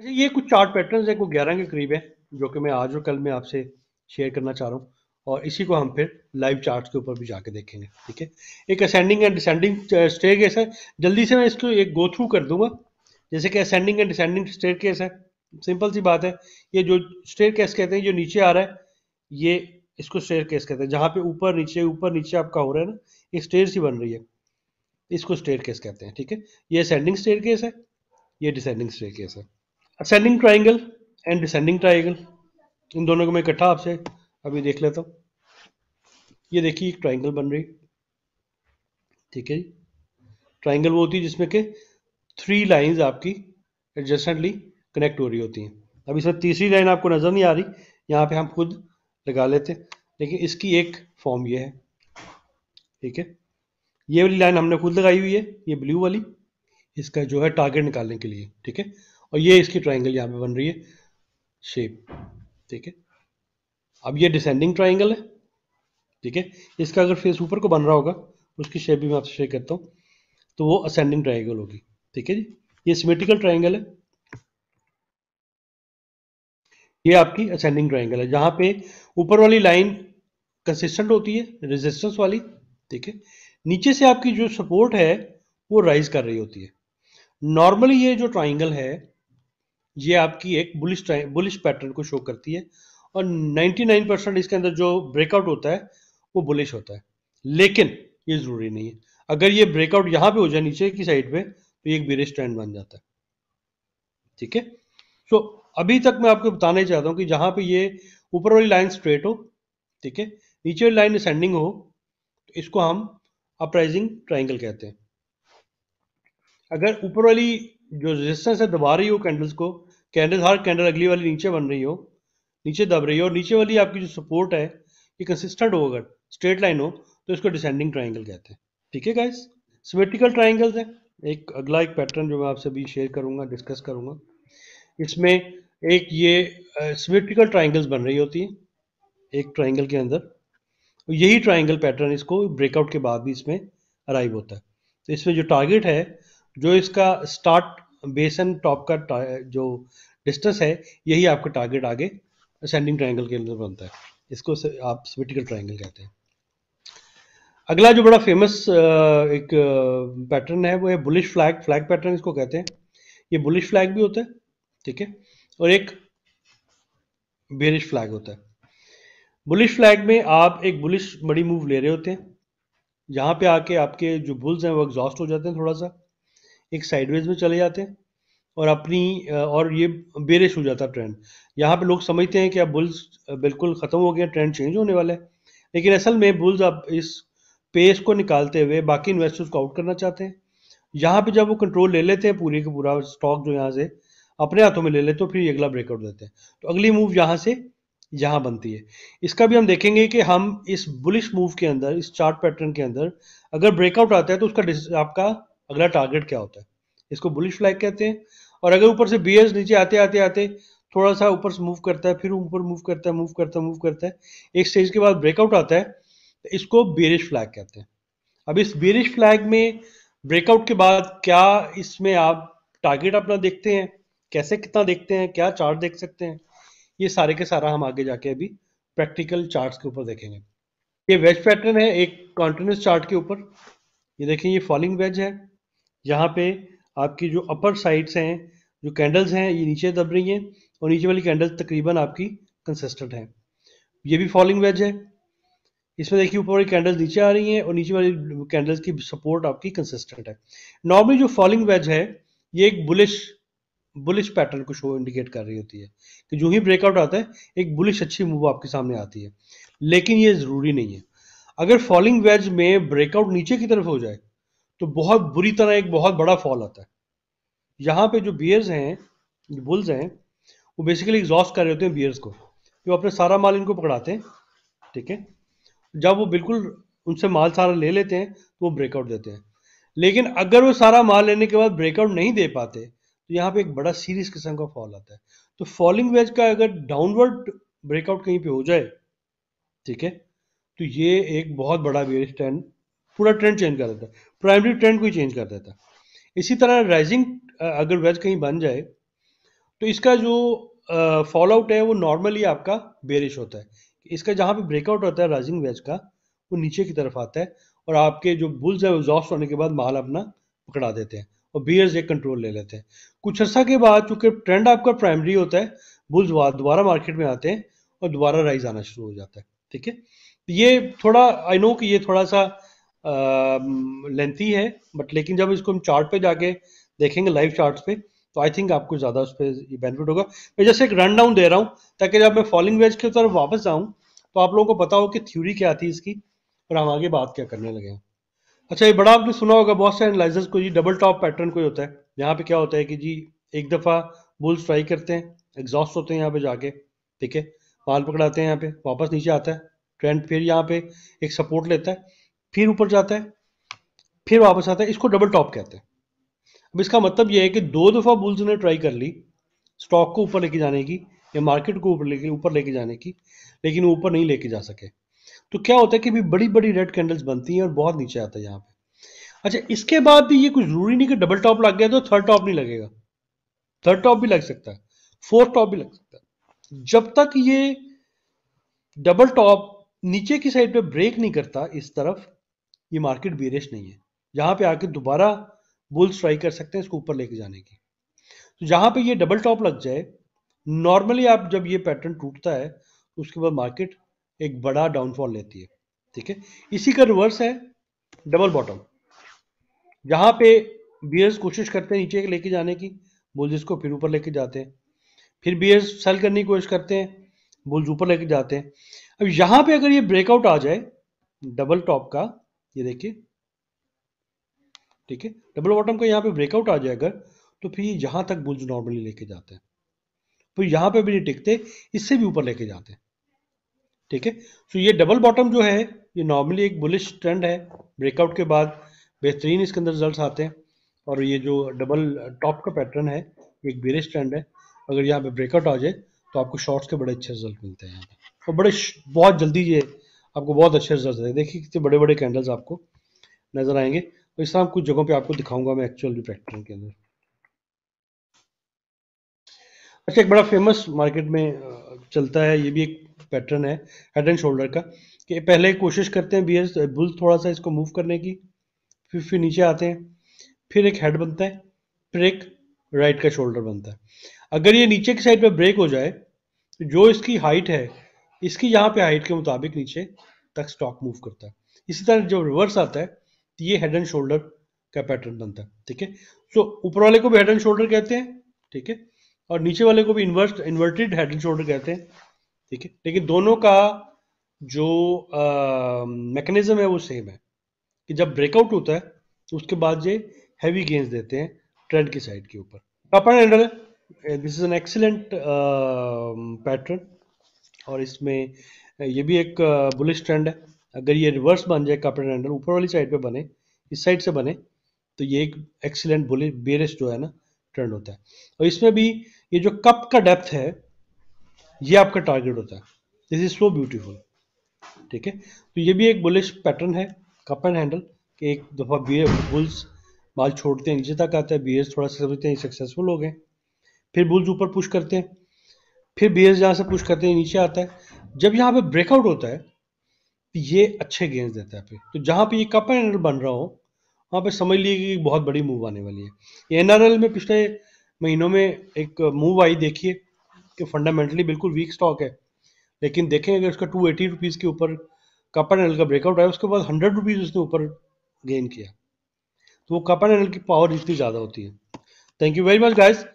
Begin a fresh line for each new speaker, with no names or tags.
अच्छा ये कुछ चार्ट पैटर्न्स हैं कुछ ग्यारह के करीब है जो कि मैं आज और कल में आपसे शेयर करना चाह रहा हूँ और इसी को हम फिर लाइव चार्ट के ऊपर भी जाके देखेंगे ठीक है एक ascending and descending staircase है जल्दी से मैं इसको एक गो थ्रू कर दूंगा जैसे कि ascending and descending staircase है सिंपल सी बात है ये जो स्टेयर केस कहते हैं जो नीचे आ रहा है ये इसको स्टेयर केस कहते हैं जहाँ पे ऊपर नीचे ऊपर नीचे आपका हो रहा है ना एक स्टेयर सी बन रही है इसको स्टेयर केस कहते हैं ठीक है ये असेंडिंग स्टेयर केस है ये डिसेंडिंग स्टेयर केस है ascending triangle and descending triangle इन दोनों को मैं इकट्ठा आपसे अभी देख लेता हूँ ये देखिए एक ट्राइंगल बन रही ठीक है ट्राइंगल वो होती है जिसमें के थ्री लाइंस आपकी एडजस्टेंटली कनेक्ट हो रही होती हैं अब इसमें तीसरी लाइन आपको नज़र नहीं आ रही यहाँ पे हम खुद लगा लेते हैं लेकिन इसकी एक फॉर्म ये है ठीक है ये वाली लाइन हमने खुद लगाई हुई है ये ब्लू वाली इसका जो है टारगेट निकालने के लिए ठीक है और ये इसकी ट्राइंगल यहाँ पे बन रही है शेप ठीक है अब ये डिसेंडिंग ट्राइंगल है ठीक है इसका अगर फेस ऊपर को बन रहा होगा उसकी शेप भी मैं आपसे शेयर करता हूँ तो वो असेंडिंग ट्राइंगल होगी ठीक है जी ये सिमेट्रिकल ट्राइंगल है ये आपकी असेंडिंग ट्राइंगल है जहां पे ऊपर वाली लाइन कंसिस्टेंट होती है रेजिस्टेंस वाली ठीक है नीचे से आपकी जो सपोर्ट है वो राइज कर रही होती है नॉर्मली ये जो ट्राइंगल है ये आपकी एक बुलिश बुलिश पैटर्न को शो करती है और 99 परसेंट इसके अंदर जो ब्रेकआउट होता है वो बुलिश होता है लेकिन ये जरूरी नहीं है अगर ये ब्रेकआउट यहां पे हो जाए नीचे की साइड पे तो ये एक बेरिश ट्रेंड बन जाता है ठीक है सो अभी तक मैं आपको बताना चाहता हूं कि जहां पे ये ऊपर वाली लाइन स्ट्रेट हो ठीक है नीचे वाली लाइन असेंडिंग हो तो इसको हम अपराइजिंग ट्राइंगल कहते हैं अगर ऊपर वाली जो रेजिस्टेंस है दबा रही हो कैंडल्स को कैंडल हर कैंडल अगली वाली नीचे बन रही हो नीचे दब रही हो और नीचे वाली आपकी जो सपोर्ट है ये कंसिस्टेंट हो अगर स्ट्रेट लाइन हो तो इसको डिसेंडिंग ट्राइंगल कहते हैं ठीक है गाइस सिमेट्रिकल ट्राइंगल्स हैं एक अगला एक पैटर्न जो मैं आपसे भी शेयर करूंगा डिस्कस करूंगा इसमें एक ये सिमेट्रिकल ट्राइंगल्स बन रही होती हैं एक ट्राइंगल के अंदर यही ट्राइंगल पैटर्न इसको ब्रेकआउट के बाद भी इसमें अराइव होता है तो इसमें जो टारगेट है जो इसका स्टार्ट बेसन टॉप का जो डिस्टेंस है यही आपका टारगेट आगे असेंडिंग ट्राइंगल के अंदर बनता है इसको आप स्विटिकल ट्राइंगल कहते हैं अगला जो बड़ा फेमस एक पैटर्न है वो है बुलिश फ्लैग फ्लैग पैटर्न इसको कहते हैं ये बुलिश फ्लैग भी होता है ठीक है और एक बेरिश फ्लैग होता है बुलिश फ्लैग में आप एक बुलिश बड़ी मूव ले रहे होते हैं जहाँ पे आके आपके जो बुल्स हैं वो एग्जॉस्ट हो जाते हैं थोड़ा सा एक साइडवेज में चले जाते हैं और अपनी और ये बेरिश हो जाता ट्रेंड यहाँ पे लोग समझते हैं कि अब बुल्स बिल्कुल ख़त्म हो गया ट्रेंड चेंज होने वाला है लेकिन असल में बुल्स अब इस पेस को निकालते हुए बाकी इन्वेस्टर्स को आउट करना चाहते हैं यहाँ पे जब वो कंट्रोल ले लेते हैं पूरे का पूरा स्टॉक जो यहाँ से अपने हाथों में ले लेते हैं तो फिर अगला ब्रेकआउट देते हैं तो अगली मूव यहाँ से यहाँ बनती है इसका भी हम देखेंगे कि हम इस बुलिश मूव के अंदर इस चार्ट पैटर्न के अंदर अगर ब्रेकआउट आता है तो उसका आपका अगला टारगेट क्या होता है इसको बुलिश फ्लैग कहते हैं और अगर ऊपर से बियर्स नीचे आते आते आते थोड़ा सा ऊपर से मूव करता है फिर ऊपर मूव करता है मूव करता है मूव करता है एक स्टेज के बाद ब्रेकआउट आता है तो इसको बेरिश फ्लैग कहते हैं अब इस बेरिश फ्लैग में ब्रेकआउट के बाद क्या इसमें आप टारगेट अपना देखते हैं कैसे कितना देखते हैं क्या चार्ट देख सकते हैं ये सारे के सारा हम आगे जाके अभी प्रैक्टिकल चार्ट के ऊपर देखेंगे ये वेज पैटर्न है एक कॉन्टिन्यूस चार्ट के ऊपर ये देखें ये फॉलिंग वेज है यहाँ पे आपकी जो अपर साइड्स हैं जो कैंडल्स हैं ये नीचे दब रही हैं और नीचे वाली कैंडल तकरीबन आपकी कंसिस्टेंट है ये भी फॉलिंग वेज है इसमें देखिए ऊपर वाली कैंडल्स नीचे आ रही हैं और नीचे वाली कैंडल्स की सपोर्ट आपकी कंसिस्टेंट है नॉर्मली जो फॉलिंग वेज है ये एक बुलिश बुलिश पैटर्न को शो इंडिकेट कर रही होती है कि जो ही ब्रेकआउट आता है एक बुलिश अच्छी मूव आपके सामने आती है लेकिन ये ज़रूरी नहीं है अगर फॉलिंग वेज में ब्रेकआउट नीचे की तरफ हो जाए तो बहुत बुरी तरह एक बहुत बड़ा फॉल आता है यहाँ पे जो बियर्स हैं जो बुल्स हैं वो बेसिकली एग्जॉस्ट कर रहे होते हैं बियर्स को जो अपने सारा माल इनको पकड़ाते हैं ठीक है जब वो बिल्कुल उनसे माल सारा ले लेते हैं तो वो ब्रेकआउट देते हैं लेकिन अगर वो सारा माल लेने के बाद ब्रेकआउट नहीं दे पाते तो यहाँ पे एक बड़ा सीरियस किस्म का फॉल आता है तो फॉलिंग वेज का अगर डाउनवर्ड ब्रेकआउट कहीं पे हो जाए ठीक है तो ये एक बहुत बड़ा वेज स्टैंड पूरा ट्रेंड चेंज कर देता है प्राइमरी ट्रेंड को ही चेंज कर देता है इसी तरह राइजिंग अगर वेज कहीं बन जाए तो इसका जो फॉल आउट है वो नॉर्मली आपका बेरिश होता है इसका जहाँ पे ब्रेकआउट होता है राइजिंग वेज का वो नीचे की तरफ आता है और आपके जो बुल्स है एग्जॉस्ट होने के बाद माल अपना पकड़ा देते हैं और बियर्स एक कंट्रोल ले लेते हैं कुछ अर्सा के बाद चूंकि ट्रेंड आपका प्राइमरी होता है बुल्स दोबारा मार्केट में आते हैं और दोबारा राइज आना शुरू हो जाता है ठीक है तो ये थोड़ा आई नो कि ये थोड़ा सा लेंथी है बट लेकिन जब इसको हम चार्ट पे जाके देखेंगे लाइव चार्ट पे तो आई थिंक आपको ज़्यादा उस पर बेनिफिट होगा मैं जैसे एक रन डाउन दे रहा हूँ ताकि जब मैं फॉलिंग वेज की तरफ वापस जाऊँ तो आप लोगों को पता हो कि थ्योरी क्या थी इसकी और हम आगे बात क्या करने लगे हैं अच्छा ये बड़ा आपने सुना होगा बहुत से एनालाइजर्स को जी डबल टॉप पैटर्न कोई होता है यहाँ पे क्या होता है कि जी एक दफ़ा बुल स्ट्राइक करते हैं एग्जॉस्ट होते हैं यहाँ पे जाके ठीक है माल पकड़ाते हैं यहाँ पे वापस नीचे आता है ट्रेंड फिर यहाँ पे एक सपोर्ट लेता है फिर ऊपर जाता है फिर वापस आता है इसको डबल टॉप कहते हैं अब इसका मतलब यह है कि दो दफ़ा बुल्स ने ट्राई कर ली स्टॉक को ऊपर लेके जाने की या मार्केट को ऊपर लेके ऊपर लेके जाने की लेकिन ऊपर नहीं लेके जा सके तो क्या होता है कि भी बड़ी बड़ी रेड कैंडल्स बनती हैं और बहुत नीचे आता है यहाँ पे अच्छा इसके बाद भी ये कुछ जरूरी नहीं कि डबल टॉप लग गया तो थर्ड टॉप नहीं लगेगा थर्ड टॉप भी लग सकता है फोर्थ टॉप भी लग सकता है जब तक ये डबल टॉप नीचे की साइड पे ब्रेक नहीं करता इस तरफ ये मार्केट बेरिश नहीं है यहाँ पे आके दोबारा बुल्स ट्राई कर सकते हैं इसको ऊपर लेके जाने की तो जहाँ पे ये डबल टॉप लग जाए नॉर्मली आप जब ये पैटर्न टूटता है तो उसके बाद मार्केट एक बड़ा डाउनफॉल लेती है ठीक है इसी का रिवर्स है डबल बॉटम जहाँ पे बियर्स कोशिश करते हैं नीचे लेके जाने की बुल्स को फिर ऊपर लेके जाते हैं फिर बियर्स सेल करने की कोशिश करते हैं बुल्स ऊपर लेके जाते हैं अब यहाँ पे अगर ये ब्रेकआउट आ जाए डबल टॉप का ये देखिए ठीक है डबल बॉटम का यहाँ पे ब्रेकआउट आ जाएगा तो फिर यहां तक बुल्स नॉर्मली लेके जाते हैं फिर यहाँ पे भी नहीं टिकते इससे भी ऊपर लेके जाते हैं ठीक है तो ये डबल बॉटम जो है ये नॉर्मली एक बुलिश ट्रेंड है ब्रेकआउट के बाद बेहतरीन इसके अंदर रिजल्ट आते हैं और ये जो डबल टॉप का पैटर्न है एक बेरिश ट्रेंड है अगर यहाँ पे ब्रेकआउट आ जाए तो आपको शॉर्ट्स के बड़े अच्छे रिजल्ट मिलते हैं यहाँ पे और बड़े बहुत जल्दी ये आपको बहुत अच्छे रिजल्ट देंगे देखिए कितने बड़े बड़े कैंडल्स आपको नजर आएंगे तो इस तरह कुछ जगहों पे आपको दिखाऊंगा मैं एक्चुअल भी प्रैक्टिकल के अंदर अच्छा एक बड़ा फेमस मार्केट में चलता है ये भी एक पैटर्न है हेड एंड शोल्डर का कि पहले कोशिश करते हैं बियर तो बुल थोड़ा सा इसको मूव करने की फिर फिर नीचे आते हैं फिर एक हेड बनता है फिर एक राइट का शोल्डर बनता है अगर ये नीचे की साइड पर ब्रेक हो जाए तो जो इसकी हाइट है इसकी यहाँ पे हाइट के मुताबिक नीचे तक स्टॉक मूव करता है इसी तरह जो रिवर्स आता है तो ये हेड एंड शोल्डर का पैटर्न बनता है ठीक है सो ऊपर वाले को भी हेड एंड शोल्डर कहते हैं ठीक है और नीचे वाले को भी inverse inverted head and shoulder कहते हैं ठीक है लेकिन दोनों का जो मैकेनिज्म है वो सेम है कि जब ब्रेकआउट होता है तो उसके बाद ये हैवी गेंस देते हैं ट्रेंड की साइड के ऊपर upper handle this is an excellent pattern और इसमें ये भी एक बुलिश ट्रेंड है अगर ये रिवर्स बन जाए कपड़े एंडल ऊपर वाली साइड पे बने इस साइड से बने तो ये एक एक्सीलेंट बुलिश बेरिस जो है ना ट्रेंड होता है और इसमें भी ये जो कप का डेप्थ है ये आपका टारगेट होता है दिस इज सो ब्यूटीफुल ठीक है तो ये भी एक बुलिश पैटर्न है कप एंड हैंडल कि एक दफ़ा बी बुल्स माल छोड़ते हैं नीचे तक आता है बी थोड़ा सा समझते हैं सक्सेसफुल हो गए फिर बुल्स ऊपर पुश करते हैं फिर बी एस जहाँ से पुश करते हैं नीचे आता है जब यहाँ पे ब्रेकआउट होता है तो ये अच्छे गेंस देता है फिर तो जहाँ पे ये कप एंड बन रहा हो वहाँ पे समझ लीजिए कि बहुत बड़ी मूव आने वाली है ये एनआरएल में पिछले महीनों में एक मूव आई देखिए कि फंडामेंटली बिल्कुल वीक स्टॉक है लेकिन देखें अगर उसका टू एटी रुपीज़ के ऊपर कप एंड एल का ब्रेकआउट आया उसके बाद हंड्रेड रुपीज़ उसने ऊपर गेन किया तो वो कप एंड एल की पावर इतनी ज़्यादा होती है thank you very much guys